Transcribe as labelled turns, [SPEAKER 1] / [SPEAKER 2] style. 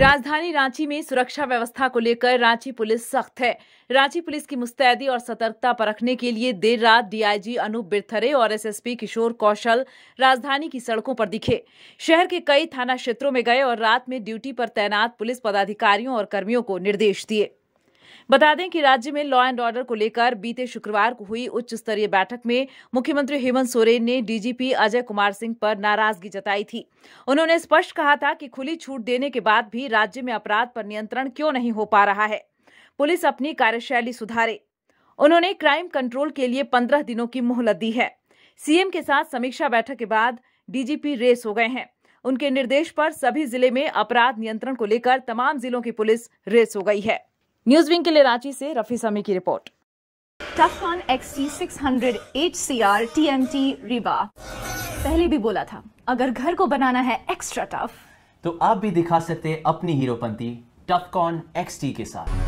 [SPEAKER 1] राजधानी रांची में सुरक्षा व्यवस्था को लेकर रांची पुलिस सख्त है रांची पुलिस की मुस्तैदी और सतर्कता परखने के लिए देर रात डीआईजी अनूप बिरथरे और एसएसपी किशोर कौशल राजधानी की सड़कों पर दिखे शहर के कई थाना क्षेत्रों में गए और रात में ड्यूटी पर तैनात पुलिस पदाधिकारियों और कर्मियों को निर्देश दिए बता दें कि राज्य में लॉ एंड ऑर्डर को लेकर बीते शुक्रवार को हुई उच्च स्तरीय बैठक में मुख्यमंत्री हेमंत सोरेन ने डीजीपी अजय कुमार सिंह पर नाराजगी जताई थी उन्होंने स्पष्ट कहा था कि खुली छूट देने के बाद भी राज्य में अपराध पर नियंत्रण क्यों नहीं हो पा रहा है पुलिस अपनी कार्यशैली सुधारे उन्होंने क्राइम कंट्रोल के लिए पंद्रह दिनों की मोहलत दी है सीएम के साथ समीक्षा बैठक के बाद डीजीपी रेस हो गए हैं उनके निर्देश पर सभी जिले में अपराध नियंत्रण को लेकर तमाम जिलों की पुलिस रेस हो गई है न्यूज विंग के लिए रांची से रफी समी की रिपोर्ट
[SPEAKER 2] सी एक्सटी टी एम टी रिबा पहले भी बोला था अगर घर को बनाना है एक्स्ट्रा टफ तो आप भी दिखा सकते अपनी हीरोपंती टफकॉन एक्सटी के साथ